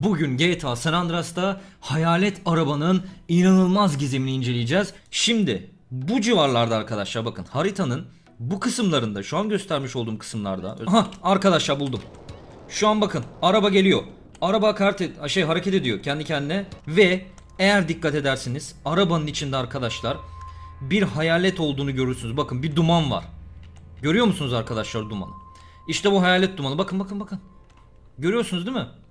Bugün GTA San Andreas'ta hayalet arabanın inanılmaz gizemini inceleyeceğiz. Şimdi bu civarlarda arkadaşlar bakın haritanın bu kısımlarında şu an göstermiş olduğum kısımlarda. Aha arkadaşlar buldum. Şu an bakın araba geliyor. Araba kart e, şey hareket ediyor kendi kendine ve eğer dikkat edersiniz arabanın içinde arkadaşlar bir hayalet olduğunu görürsünüz. Bakın bir duman var. Görüyor musunuz arkadaşlar dumanı? İşte bu hayalet dumanı. Bakın bakın bakın. Görüyorsunuz değil mi?